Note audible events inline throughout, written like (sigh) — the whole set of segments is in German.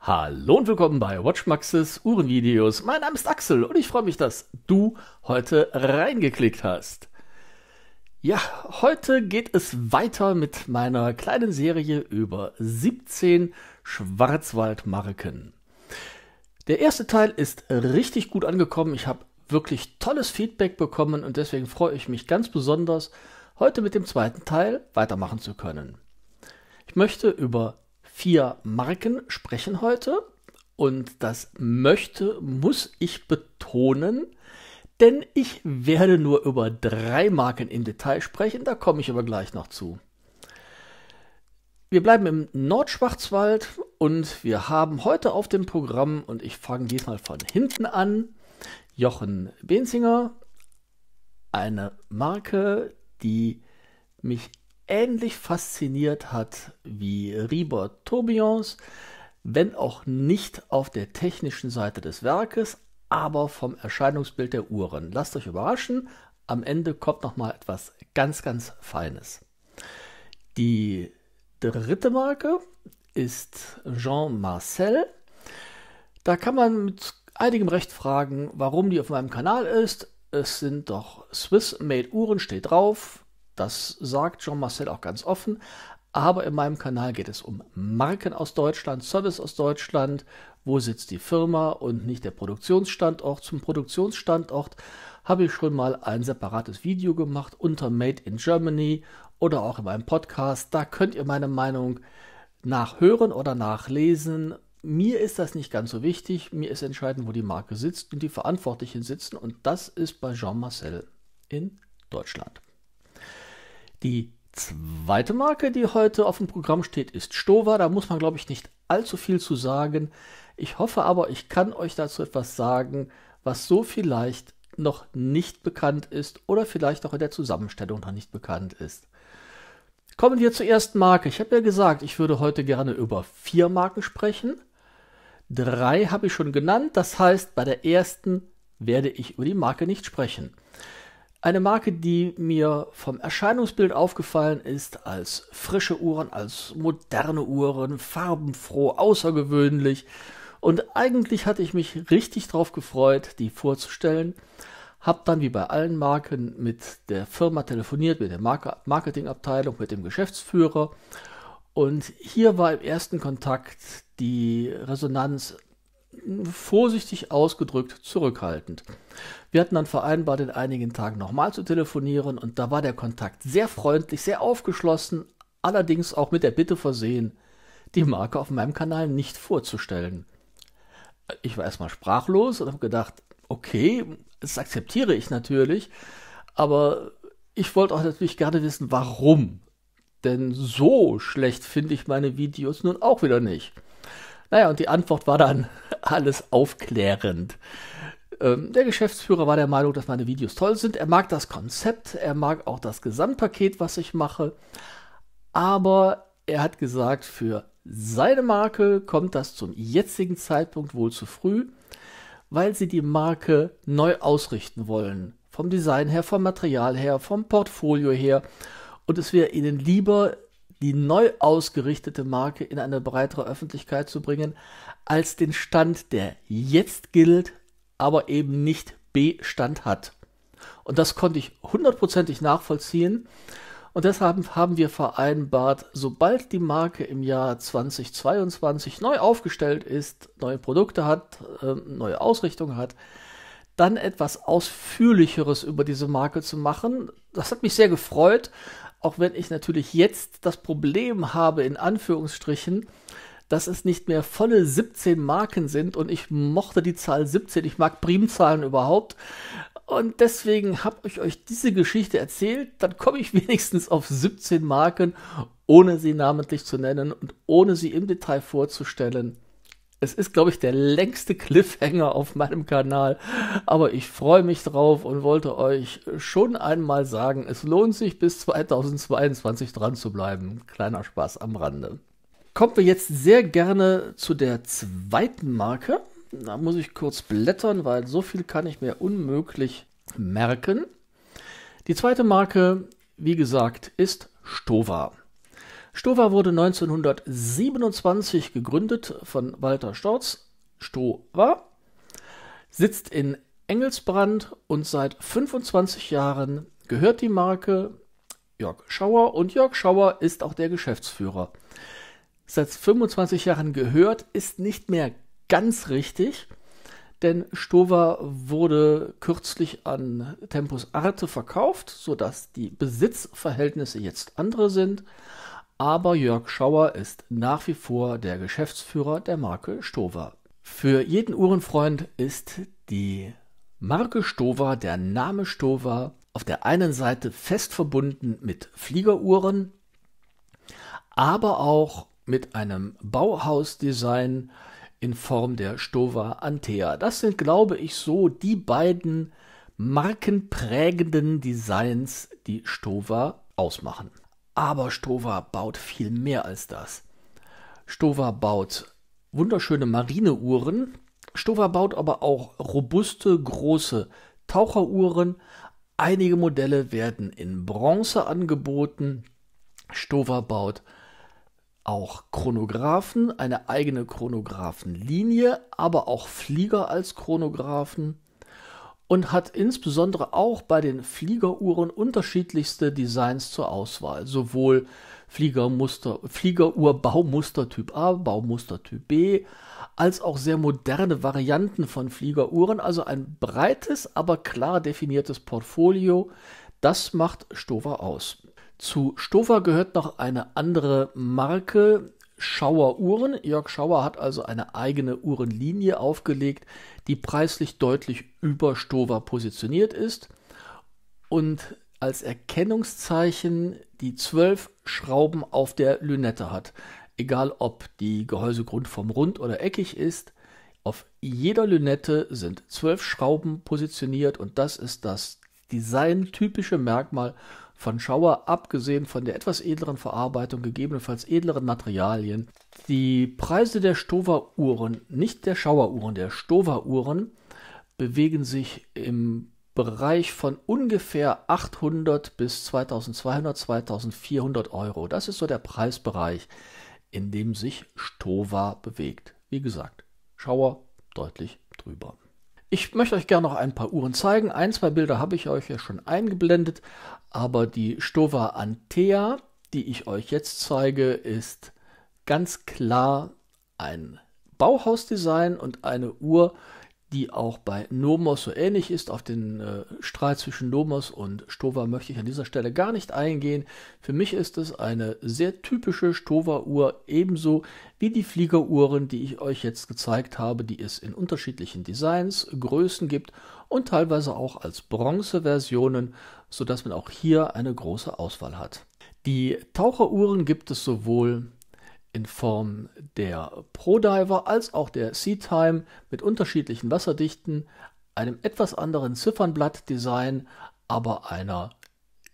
Hallo und willkommen bei Watchmaxes Uhrenvideos. Mein Name ist Axel und ich freue mich, dass du heute reingeklickt hast. Ja, heute geht es weiter mit meiner kleinen Serie über 17 Schwarzwaldmarken. Der erste Teil ist richtig gut angekommen. Ich habe wirklich tolles Feedback bekommen und deswegen freue ich mich ganz besonders, heute mit dem zweiten Teil weitermachen zu können. Ich möchte über vier Marken sprechen heute und das möchte muss ich betonen, denn ich werde nur über drei Marken im Detail sprechen, da komme ich aber gleich noch zu. Wir bleiben im Nordschwarzwald und wir haben heute auf dem Programm, und ich fange diesmal von hinten an, Jochen Benzinger, eine Marke, die mich ähnlich fasziniert hat wie Ribot Tourbillons, wenn auch nicht auf der technischen Seite des Werkes, aber vom Erscheinungsbild der Uhren. Lasst euch überraschen, am Ende kommt noch mal etwas ganz ganz feines. Die dritte Marke ist Jean Marcel. Da kann man mit einigem Recht fragen, warum die auf meinem Kanal ist. Es sind doch Swiss-Made-Uhren, steht drauf. Das sagt Jean-Marcel auch ganz offen. Aber in meinem Kanal geht es um Marken aus Deutschland, Service aus Deutschland, wo sitzt die Firma und nicht der Produktionsstandort. Zum Produktionsstandort habe ich schon mal ein separates Video gemacht unter Made in Germany oder auch in meinem Podcast. Da könnt ihr meine Meinung nachhören oder nachlesen mir ist das nicht ganz so wichtig. Mir ist entscheidend, wo die Marke sitzt und die Verantwortlichen sitzen. Und das ist bei Jean Marcel in Deutschland. Die zweite Marke, die heute auf dem Programm steht, ist Stova. Da muss man, glaube ich, nicht allzu viel zu sagen. Ich hoffe aber, ich kann euch dazu etwas sagen, was so vielleicht noch nicht bekannt ist oder vielleicht auch in der Zusammenstellung noch nicht bekannt ist. Kommen wir zur ersten Marke. Ich habe ja gesagt, ich würde heute gerne über vier Marken sprechen. Drei habe ich schon genannt, das heißt, bei der ersten werde ich über die Marke nicht sprechen. Eine Marke, die mir vom Erscheinungsbild aufgefallen ist, als frische Uhren, als moderne Uhren, farbenfroh, außergewöhnlich. Und eigentlich hatte ich mich richtig drauf gefreut, die vorzustellen. Hab dann wie bei allen Marken mit der Firma telefoniert, mit der Marketingabteilung, mit dem Geschäftsführer und hier war im ersten Kontakt die Resonanz vorsichtig ausgedrückt zurückhaltend. Wir hatten dann vereinbart, in einigen Tagen nochmal zu telefonieren und da war der Kontakt sehr freundlich, sehr aufgeschlossen, allerdings auch mit der Bitte versehen, die Marke auf meinem Kanal nicht vorzustellen. Ich war erstmal sprachlos und habe gedacht, okay, das akzeptiere ich natürlich, aber ich wollte auch natürlich gerne wissen, warum denn so schlecht finde ich meine Videos nun auch wieder nicht. Naja, und die Antwort war dann (laughs) alles aufklärend. Ähm, der Geschäftsführer war der Meinung, dass meine Videos toll sind. Er mag das Konzept, er mag auch das Gesamtpaket, was ich mache. Aber er hat gesagt, für seine Marke kommt das zum jetzigen Zeitpunkt wohl zu früh, weil sie die Marke neu ausrichten wollen. Vom Design her, vom Material her, vom Portfolio her und es wäre ihnen lieber, die neu ausgerichtete Marke in eine breitere Öffentlichkeit zu bringen, als den Stand, der jetzt gilt, aber eben nicht B-Stand hat. Und das konnte ich hundertprozentig nachvollziehen. Und deshalb haben wir vereinbart, sobald die Marke im Jahr 2022 neu aufgestellt ist, neue Produkte hat, äh, neue Ausrichtung hat, dann etwas Ausführlicheres über diese Marke zu machen. Das hat mich sehr gefreut, auch wenn ich natürlich jetzt das Problem habe, in Anführungsstrichen, dass es nicht mehr volle 17 Marken sind und ich mochte die Zahl 17, ich mag Primzahlen überhaupt. Und deswegen habe ich euch diese Geschichte erzählt, dann komme ich (laughs) wenigstens auf 17 Marken, ohne sie namentlich zu nennen und ohne sie im Detail vorzustellen. Es ist, glaube ich, der längste Cliffhanger auf meinem Kanal, aber ich freue mich drauf und wollte euch schon einmal sagen, es lohnt sich bis 2022 dran zu bleiben. Kleiner Spaß am Rande. Kommen wir jetzt sehr gerne zu der zweiten Marke. Da muss ich kurz blättern, weil so viel kann ich mir unmöglich merken. Die zweite Marke, wie gesagt, ist Stova. Stowa wurde 1927 gegründet von Walter Storz. Stowa sitzt in Engelsbrand und seit 25 Jahren gehört die Marke Jörg Schauer und Jörg Schauer ist auch der Geschäftsführer. Seit 25 Jahren gehört ist nicht mehr ganz richtig, denn Stowa wurde kürzlich an Tempus Arte verkauft, sodass die Besitzverhältnisse jetzt andere sind aber Jörg Schauer ist nach wie vor der Geschäftsführer der Marke Stover. Für jeden Uhrenfreund ist die Marke Stover, der Name Stover, auf der einen Seite fest verbunden mit Fliegeruhren, aber auch mit einem Bauhausdesign in Form der Stowa Antea. Das sind, glaube ich, so die beiden markenprägenden Designs, die Stowa ausmachen. Aber Stover baut viel mehr als das. Stover baut wunderschöne Marineuhren. Stover baut aber auch robuste, große Taucheruhren. Einige Modelle werden in Bronze angeboten. Stover baut auch Chronographen, eine eigene Chronographenlinie, aber auch Flieger als Chronographen und hat insbesondere auch bei den Fliegeruhren unterschiedlichste Designs zur Auswahl, sowohl Fliegermuster, Fliegeruhr Baumuster Typ A, Baumuster Typ B, als auch sehr moderne Varianten von Fliegeruhren, also ein breites, aber klar definiertes Portfolio. Das macht Stover aus. Zu Stover gehört noch eine andere Marke, Schauer Uhren. Jörg Schauer hat also eine eigene Uhrenlinie aufgelegt, die preislich deutlich über Stover positioniert ist und als Erkennungszeichen die zwölf Schrauben auf der Lünette hat. Egal ob die Gehäusegrundform rund oder eckig ist, auf jeder Lünette sind zwölf Schrauben positioniert und das ist das designtypische Merkmal von Schauer abgesehen von der etwas edleren Verarbeitung gegebenenfalls edleren Materialien, die Preise der Stowa-Uhren, nicht der Schauer-Uhren, der Stowa-Uhren, bewegen sich im Bereich von ungefähr 800 bis 2200, 2400 Euro. Das ist so der Preisbereich, in dem sich Stowa bewegt. Wie gesagt, Schauer deutlich drüber. Ich möchte euch gerne noch ein paar Uhren zeigen. Ein, zwei Bilder habe ich euch ja schon eingeblendet, aber die Stova Antea, die ich euch jetzt zeige, ist ganz klar ein Bauhausdesign und eine Uhr, die auch bei Nomos so ähnlich ist. Auf den äh, Streit zwischen Nomos und Stover möchte ich an dieser Stelle gar nicht eingehen. Für mich ist es eine sehr typische Stover-Uhr, ebenso wie die Fliegeruhren, die ich euch jetzt gezeigt habe, die es in unterschiedlichen Designs, Größen gibt und teilweise auch als Bronze-Versionen, sodass man auch hier eine große Auswahl hat. Die Taucheruhren gibt es sowohl in Form der ProDiver als auch der SeaTime mit unterschiedlichen Wasserdichten, einem etwas anderen Ziffernblatt-Design, aber einer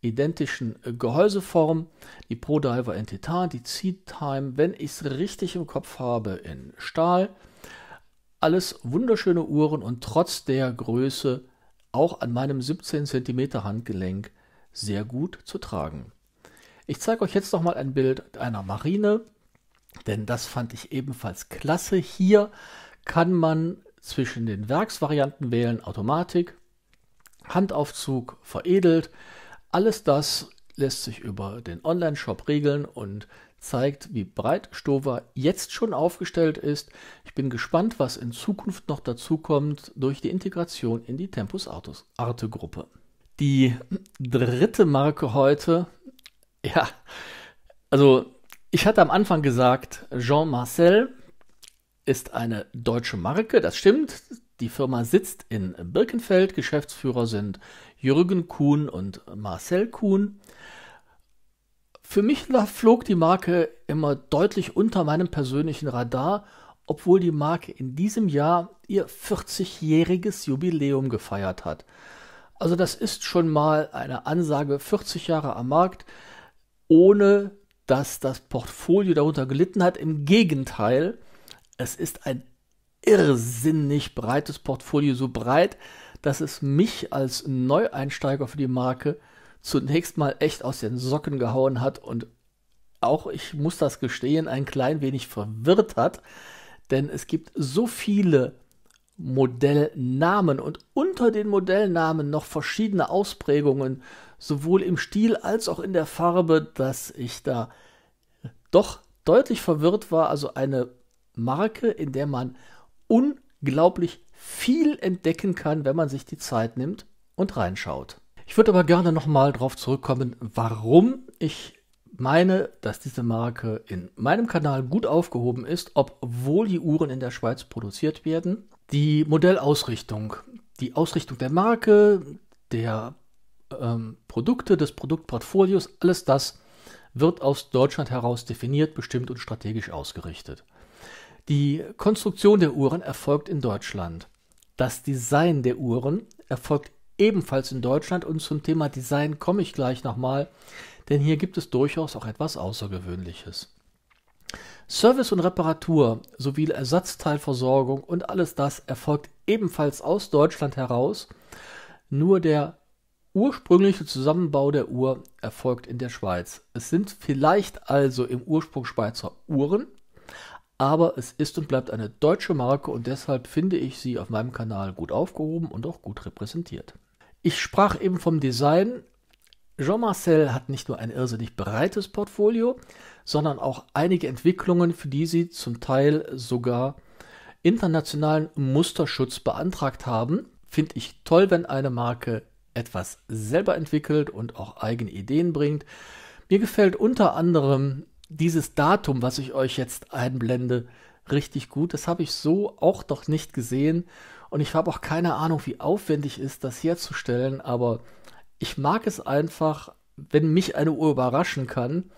identischen Gehäuseform. Die ProDiver in Titan, die SeaTime, wenn ich es richtig im Kopf habe, in Stahl. Alles wunderschöne Uhren und trotz der Größe auch an meinem 17 cm Handgelenk sehr gut zu tragen. Ich zeige euch jetzt nochmal ein Bild einer Marine denn das fand ich ebenfalls klasse. Hier kann man zwischen den Werksvarianten wählen, Automatik, Handaufzug, veredelt. Alles das lässt sich über den Online-Shop regeln und zeigt, wie breit Stover jetzt schon aufgestellt ist. Ich bin gespannt, was in Zukunft noch dazu kommt durch die Integration in die Tempus Autos Arte Gruppe. Die dritte Marke heute, ja, also ich hatte am Anfang gesagt, Jean Marcel ist eine deutsche Marke, das stimmt. Die Firma sitzt in Birkenfeld, Geschäftsführer sind Jürgen Kuhn und Marcel Kuhn. Für mich flog die Marke immer deutlich unter meinem persönlichen Radar, obwohl die Marke in diesem Jahr ihr 40-jähriges Jubiläum gefeiert hat. Also das ist schon mal eine Ansage, 40 Jahre am Markt, ohne dass das Portfolio darunter gelitten hat. Im Gegenteil, es ist ein irrsinnig breites Portfolio, so breit, dass es mich als Neueinsteiger für die Marke zunächst mal echt aus den Socken gehauen hat und auch, ich muss das gestehen, ein klein wenig verwirrt hat, denn es gibt so viele Modellnamen und unter den Modellnamen noch verschiedene Ausprägungen, sowohl im Stil als auch in der Farbe, dass ich da doch deutlich verwirrt war. Also eine Marke, in der man unglaublich viel entdecken kann, wenn man sich die Zeit nimmt und reinschaut. Ich würde aber gerne nochmal darauf zurückkommen, warum ich meine, dass diese Marke in meinem Kanal gut aufgehoben ist, obwohl die Uhren in der Schweiz produziert werden die Modellausrichtung, die Ausrichtung der Marke, der ähm, Produkte, des Produktportfolios, alles das wird aus Deutschland heraus definiert, bestimmt und strategisch ausgerichtet. Die Konstruktion der Uhren erfolgt in Deutschland. Das Design der Uhren erfolgt ebenfalls in Deutschland und zum Thema Design komme ich gleich nochmal, denn hier gibt es durchaus auch etwas Außergewöhnliches. Service und Reparatur sowie Ersatzteilversorgung und alles das erfolgt ebenfalls aus Deutschland heraus. Nur der ursprüngliche Zusammenbau der Uhr erfolgt in der Schweiz. Es sind vielleicht also im Ursprung Schweizer Uhren, aber es ist und bleibt eine deutsche Marke und deshalb finde ich sie auf meinem Kanal gut aufgehoben und auch gut repräsentiert. Ich sprach eben vom Design Jean-Marcel hat nicht nur ein irrsinnig breites Portfolio, sondern auch einige Entwicklungen, für die sie zum Teil sogar internationalen Musterschutz beantragt haben. Finde ich toll, wenn eine Marke etwas selber entwickelt und auch eigene Ideen bringt. Mir gefällt unter anderem dieses Datum, was ich euch jetzt einblende, richtig gut. Das habe ich so auch noch nicht gesehen und ich habe auch keine Ahnung, wie aufwendig ist, das herzustellen, aber ich mag es einfach, wenn mich eine Uhr überraschen kann.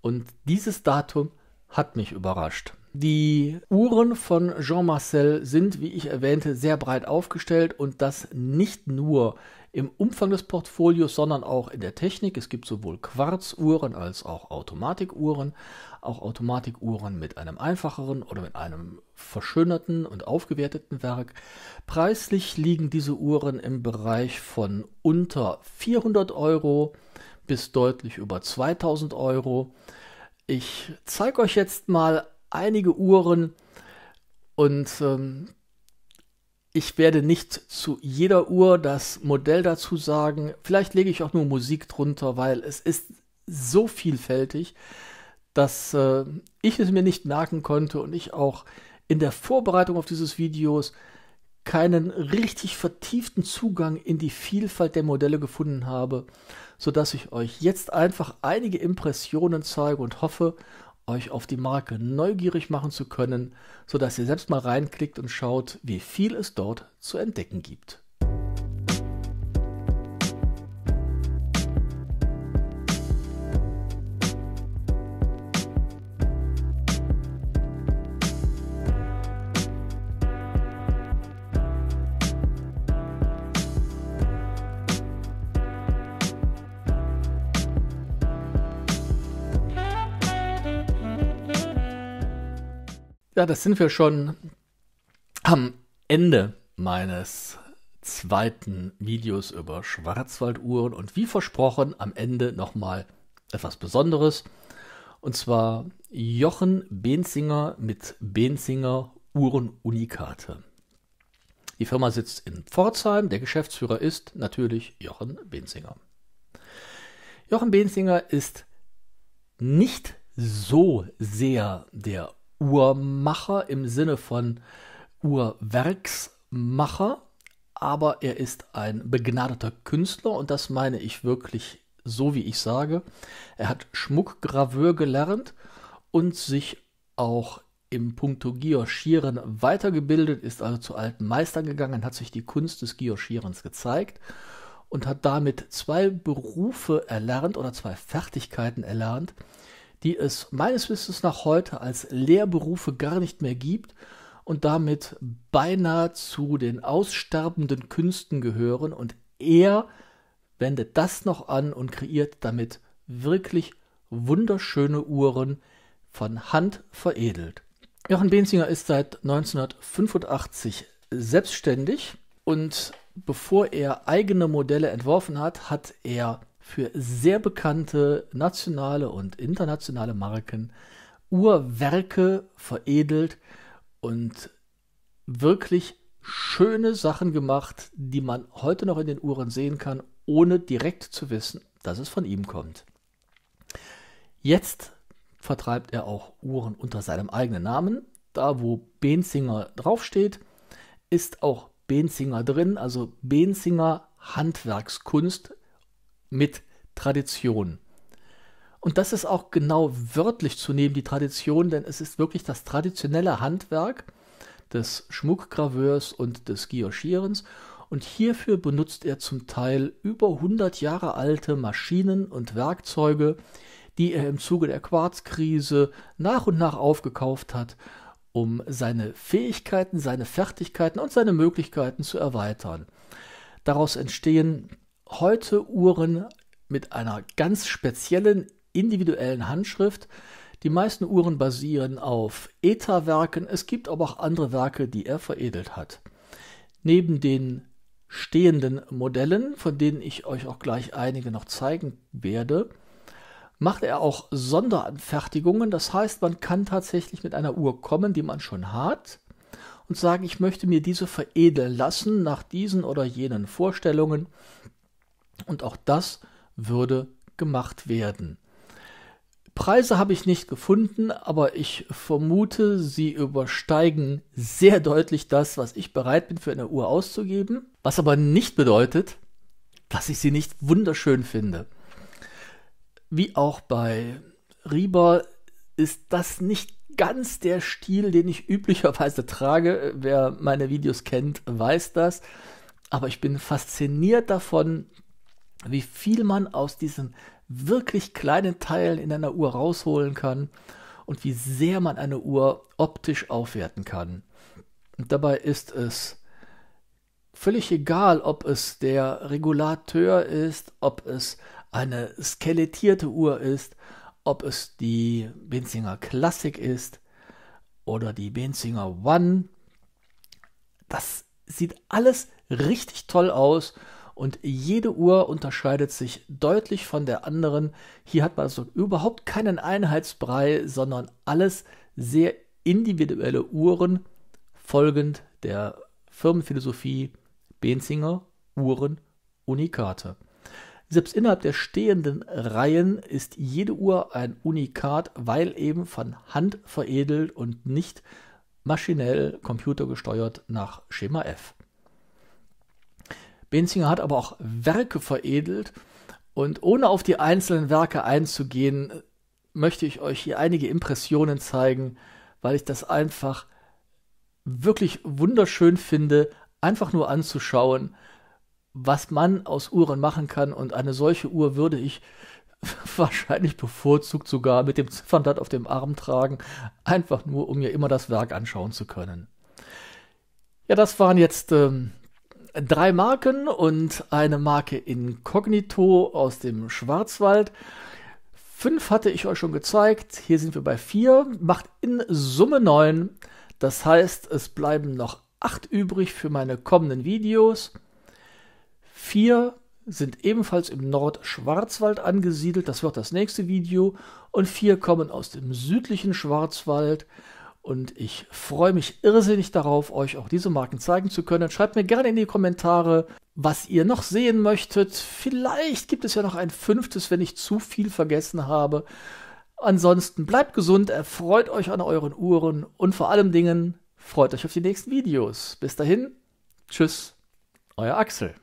Und dieses Datum hat mich überrascht. Die Uhren von Jean Marcel sind, wie ich erwähnte, sehr breit aufgestellt und das nicht nur im Umfang des Portfolios, sondern auch in der Technik. Es gibt sowohl Quarzuhren als auch Automatikuhren. Auch Automatikuhren mit einem einfacheren oder mit einem verschönerten und aufgewerteten Werk. Preislich liegen diese Uhren im Bereich von unter 400 Euro bis deutlich über 2000 Euro. Ich zeige euch jetzt mal einige Uhren und ähm, ich werde nicht zu jeder Uhr das Modell dazu sagen. Vielleicht lege ich auch nur Musik drunter, weil es ist so vielfältig, dass äh, ich es mir nicht merken konnte und ich auch in der Vorbereitung auf dieses Videos keinen richtig vertieften Zugang in die Vielfalt der Modelle gefunden habe, sodass ich euch jetzt einfach einige Impressionen zeige und hoffe, euch auf die Marke neugierig machen zu können, sodass ihr selbst mal reinklickt und schaut, wie viel es dort zu entdecken gibt. Ja, das sind wir schon am Ende meines zweiten Videos über Schwarzwalduhren und wie versprochen am Ende nochmal etwas Besonderes. Und zwar Jochen Benzinger mit Benzinger Uhrenunikate. Die Firma sitzt in Pforzheim, der Geschäftsführer ist natürlich Jochen Benzinger. Jochen Benzinger ist nicht so sehr der Uhrmacher im Sinne von Uhrwerksmacher, aber er ist ein begnadeter Künstler und das meine ich wirklich so, wie ich sage. Er hat Schmuckgraveur gelernt und sich auch im Punkto Gioschieren weitergebildet, ist also zu alten Meistern gegangen, hat sich die Kunst des Gioschierens gezeigt und hat damit zwei Berufe erlernt oder zwei Fertigkeiten erlernt, die es meines Wissens nach heute als Lehrberufe gar nicht mehr gibt und damit beinahe zu den aussterbenden Künsten gehören. Und er wendet das noch an und kreiert damit wirklich wunderschöne Uhren von Hand veredelt. Jochen Benzinger ist seit 1985 selbstständig und bevor er eigene Modelle entworfen hat, hat er für sehr bekannte nationale und internationale Marken Uhrwerke veredelt und wirklich schöne Sachen gemacht, die man heute noch in den Uhren sehen kann, ohne direkt zu wissen, dass es von ihm kommt. Jetzt vertreibt er auch Uhren unter seinem eigenen Namen. Da wo Benzinger draufsteht, ist auch Benzinger drin, also Benzinger Handwerkskunst mit Tradition. Und das ist auch genau wörtlich zu nehmen, die Tradition, denn es ist wirklich das traditionelle Handwerk des Schmuckgraveurs und des Gioschierens. Und hierfür benutzt er zum Teil über 100 Jahre alte Maschinen und Werkzeuge, die er im Zuge der Quarzkrise nach und nach aufgekauft hat, um seine Fähigkeiten, seine Fertigkeiten und seine Möglichkeiten zu erweitern. Daraus entstehen heute Uhren mit einer ganz speziellen individuellen Handschrift. Die meisten Uhren basieren auf ETA-Werken, es gibt aber auch andere Werke, die er veredelt hat. Neben den stehenden Modellen, von denen ich euch auch gleich einige noch zeigen werde, macht er auch Sonderanfertigungen. Das heißt, man kann tatsächlich mit einer Uhr kommen, die man schon hat, und sagen, ich möchte mir diese veredeln lassen nach diesen oder jenen Vorstellungen und auch das würde gemacht werden. Preise habe ich nicht gefunden, aber ich vermute, sie übersteigen sehr deutlich das, was ich bereit bin für eine Uhr auszugeben, was aber nicht bedeutet, dass ich sie nicht wunderschön finde. Wie auch bei Rieber ist das nicht ganz der Stil, den ich üblicherweise trage. Wer meine Videos kennt, weiß das. Aber ich bin fasziniert davon, wie viel man aus diesen wirklich kleinen Teilen in einer Uhr rausholen kann und wie sehr man eine Uhr optisch aufwerten kann. Und dabei ist es völlig egal, ob es der Regulateur ist, ob es eine skelettierte Uhr ist, ob es die Benzinger Classic ist oder die Benzinger One. Das sieht alles richtig toll aus und jede Uhr unterscheidet sich deutlich von der anderen. Hier hat man also überhaupt keinen Einheitsbrei, sondern alles sehr individuelle Uhren, folgend der Firmenphilosophie Benzinger Uhren Unikate. Selbst innerhalb der stehenden Reihen ist jede Uhr ein Unikat, weil eben von Hand veredelt und nicht maschinell computergesteuert nach Schema F. Benzinger hat aber auch Werke veredelt. Und ohne auf die einzelnen Werke einzugehen, möchte ich euch hier einige Impressionen zeigen, weil ich das einfach wirklich wunderschön finde, einfach nur anzuschauen, was man aus Uhren machen kann. Und eine solche Uhr würde ich (laughs) wahrscheinlich bevorzugt sogar mit dem Ziffernblatt auf dem Arm tragen, einfach nur, um mir immer das Werk anschauen zu können. Ja, das waren jetzt ähm, drei Marken und eine Marke Incognito aus dem Schwarzwald. Fünf hatte ich euch schon gezeigt. Hier sind wir bei vier. Macht in Summe neun. Das heißt, es bleiben noch acht übrig für meine kommenden Videos. Vier sind ebenfalls im Nordschwarzwald angesiedelt. Das wird das nächste Video. Und vier kommen aus dem südlichen Schwarzwald. Und ich freue mich irrsinnig darauf, euch auch diese Marken zeigen zu können. Schreibt mir gerne in die Kommentare, was ihr noch sehen möchtet. Vielleicht gibt es ja noch ein fünftes, wenn ich zu viel vergessen habe. Ansonsten bleibt gesund, erfreut euch an euren Uhren und vor allen Dingen freut euch auf die nächsten Videos. Bis dahin, tschüss, euer Axel.